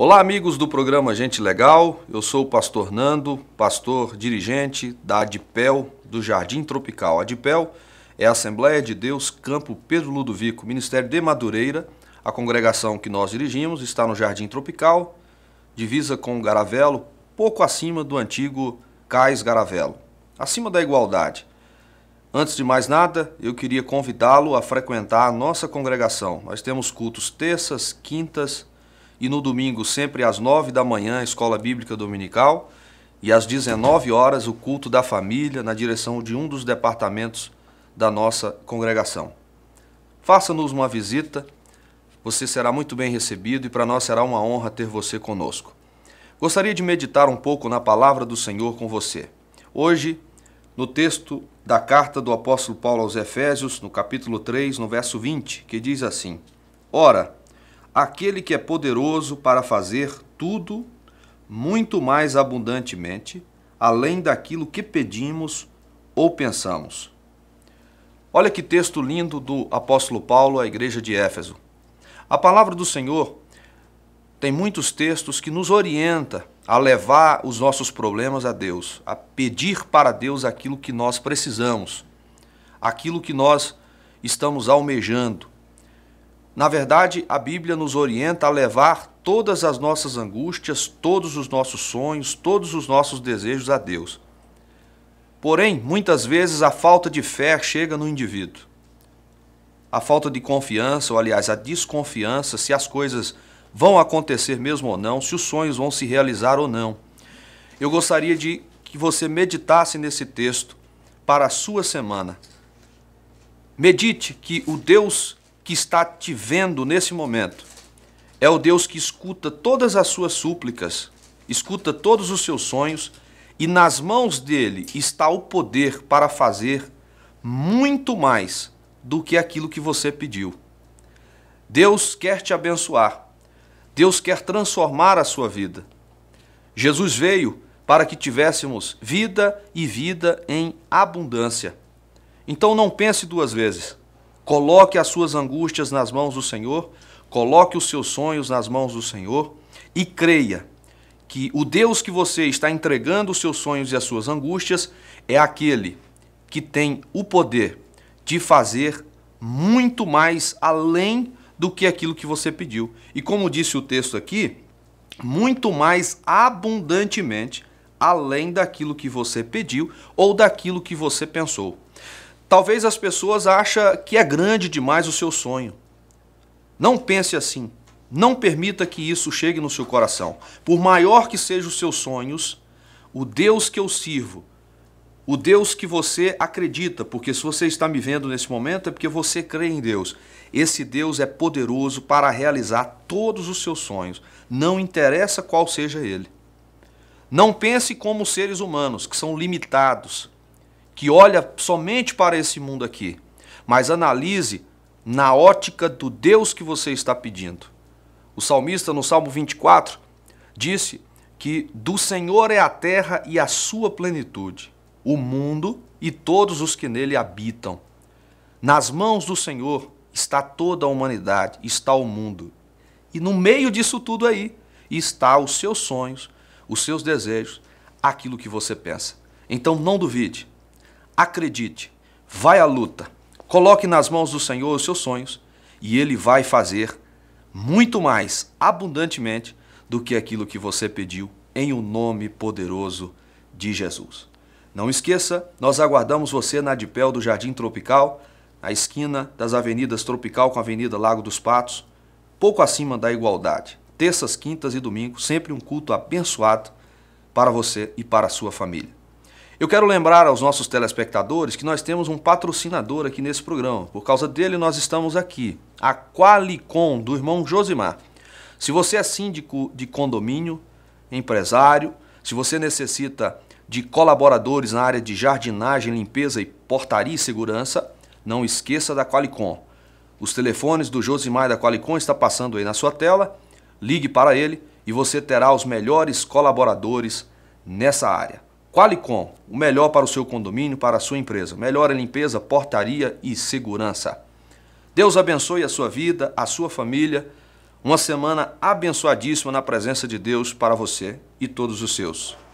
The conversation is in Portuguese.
Olá, amigos do programa Gente Legal. Eu sou o pastor Nando, pastor dirigente da ADPEL do Jardim Tropical. A ADPEL é a Assembleia de Deus Campo Pedro Ludovico, Ministério de Madureira. A congregação que nós dirigimos está no Jardim Tropical, divisa com o Garavelo, pouco acima do antigo Cais Garavelo, acima da igualdade. Antes de mais nada, eu queria convidá-lo a frequentar a nossa congregação. Nós temos cultos terças, quintas, e no domingo, sempre às 9 da manhã, Escola Bíblica Dominical, e às 19 horas, o culto da família, na direção de um dos departamentos da nossa congregação. Faça-nos uma visita, você será muito bem recebido e para nós será uma honra ter você conosco. Gostaria de meditar um pouco na palavra do Senhor com você. Hoje, no texto da carta do apóstolo Paulo aos Efésios, no capítulo 3, no verso 20, que diz assim: Ora, aquele que é poderoso para fazer tudo muito mais abundantemente, além daquilo que pedimos ou pensamos. Olha que texto lindo do apóstolo Paulo à igreja de Éfeso. A palavra do Senhor tem muitos textos que nos orienta a levar os nossos problemas a Deus, a pedir para Deus aquilo que nós precisamos, aquilo que nós estamos almejando na verdade, a Bíblia nos orienta a levar todas as nossas angústias, todos os nossos sonhos, todos os nossos desejos a Deus. Porém, muitas vezes a falta de fé chega no indivíduo. A falta de confiança, ou aliás, a desconfiança se as coisas vão acontecer mesmo ou não, se os sonhos vão se realizar ou não. Eu gostaria de que você meditasse nesse texto para a sua semana. Medite que o Deus que está te vendo nesse momento. É o Deus que escuta todas as suas súplicas, escuta todos os seus sonhos, e nas mãos dele está o poder para fazer muito mais do que aquilo que você pediu. Deus quer te abençoar. Deus quer transformar a sua vida. Jesus veio para que tivéssemos vida e vida em abundância. Então não pense duas vezes. Coloque as suas angústias nas mãos do Senhor, coloque os seus sonhos nas mãos do Senhor e creia que o Deus que você está entregando os seus sonhos e as suas angústias é aquele que tem o poder de fazer muito mais além do que aquilo que você pediu. E como disse o texto aqui, muito mais abundantemente além daquilo que você pediu ou daquilo que você pensou. Talvez as pessoas acha que é grande demais o seu sonho. Não pense assim. Não permita que isso chegue no seu coração. Por maior que sejam os seus sonhos, o Deus que eu sirvo, o Deus que você acredita, porque se você está me vendo nesse momento é porque você crê em Deus. Esse Deus é poderoso para realizar todos os seus sonhos, não interessa qual seja ele. Não pense como seres humanos, que são limitados, que olha somente para esse mundo aqui, mas analise na ótica do Deus que você está pedindo. O salmista, no Salmo 24, disse que do Senhor é a terra e a sua plenitude, o mundo e todos os que nele habitam. Nas mãos do Senhor está toda a humanidade, está o mundo. E no meio disso tudo aí está os seus sonhos, os seus desejos, aquilo que você pensa. Então não duvide acredite, vai à luta, coloque nas mãos do Senhor os seus sonhos e Ele vai fazer muito mais abundantemente do que aquilo que você pediu em o um nome poderoso de Jesus. Não esqueça, nós aguardamos você na Adipel do Jardim Tropical, na esquina das avenidas Tropical com a Avenida Lago dos Patos, pouco acima da Igualdade. Terças, quintas e domingos, sempre um culto abençoado para você e para a sua família. Eu quero lembrar aos nossos telespectadores que nós temos um patrocinador aqui nesse programa. Por causa dele, nós estamos aqui. A Qualicom, do irmão Josimar. Se você é síndico de condomínio, empresário, se você necessita de colaboradores na área de jardinagem, limpeza e portaria e segurança, não esqueça da Qualicom. Os telefones do Josimar da Qualicom está passando aí na sua tela. Ligue para ele e você terá os melhores colaboradores nessa área. Qualicom, o melhor para o seu condomínio, para a sua empresa. Melhora é limpeza, portaria e segurança. Deus abençoe a sua vida, a sua família. Uma semana abençoadíssima na presença de Deus para você e todos os seus.